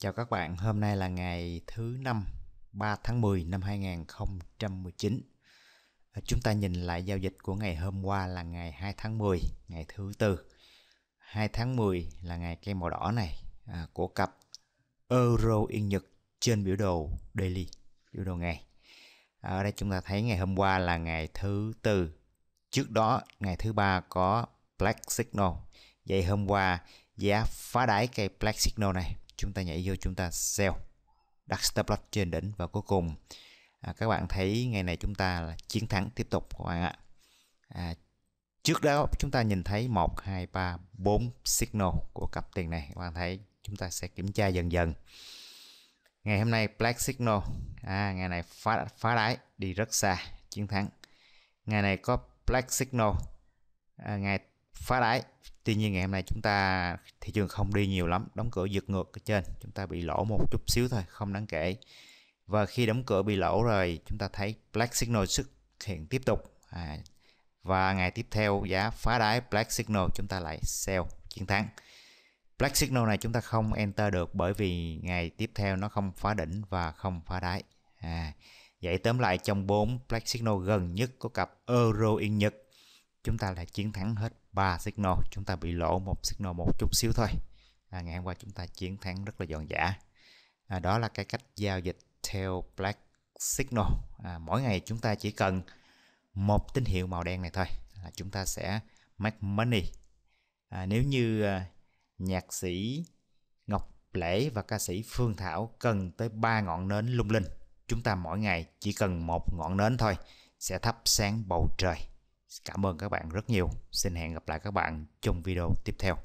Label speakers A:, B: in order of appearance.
A: Chào các bạn, hôm nay là ngày thứ năm 3 tháng 10 năm 2019 à, Chúng ta nhìn lại giao dịch của ngày hôm qua là ngày 2 tháng 10, ngày thứ tư 2 tháng 10 là ngày cây màu đỏ này à, của cặp Euro Yên Nhật trên biểu đồ daily, biểu đồ ngày à, Ở đây chúng ta thấy ngày hôm qua là ngày thứ tư Trước đó ngày thứ ba có Black Signal Vậy hôm qua giá phá đáy cây Black Signal này chúng ta nhảy vô chúng ta sell đặt stop loss trên đỉnh và cuối cùng à, các bạn thấy ngày này chúng ta là chiến thắng tiếp tục các bạn ạ à, trước đó chúng ta nhìn thấy 1 2 3 4 signal của cặp tiền này các bạn thấy chúng ta sẽ kiểm tra dần dần ngày hôm nay black signal à, ngày này phá phá đáy đi rất xa chiến thắng ngày này có black signal à, ngày phá đáy tuy nhiên ngày hôm nay chúng ta thị trường không đi nhiều lắm đóng cửa giật ngược ở trên chúng ta bị lỗ một chút xíu thôi không đáng kể và khi đóng cửa bị lỗ rồi chúng ta thấy black signal xuất hiện tiếp tục à, và ngày tiếp theo giá phá đáy black signal chúng ta lại sell chiến thắng black signal này chúng ta không enter được bởi vì ngày tiếp theo nó không phá đỉnh và không phá đáy à, vậy tóm lại trong bốn black signal gần nhất của cặp euro yên nhật chúng ta lại chiến thắng hết 3 signal chúng ta bị lỗ một signal một chút xíu thôi à, ngày hôm qua chúng ta chiến thắng rất là giòn giã à, đó là cái cách giao dịch theo black signal à, mỗi ngày chúng ta chỉ cần một tín hiệu màu đen này thôi là chúng ta sẽ make money à, nếu như à, nhạc sĩ Ngọc Lễ và ca sĩ Phương Thảo cần tới ba ngọn nến lung linh chúng ta mỗi ngày chỉ cần một ngọn nến thôi sẽ thắp sáng bầu trời Cảm ơn các bạn rất nhiều. Xin hẹn gặp lại các bạn trong video tiếp theo.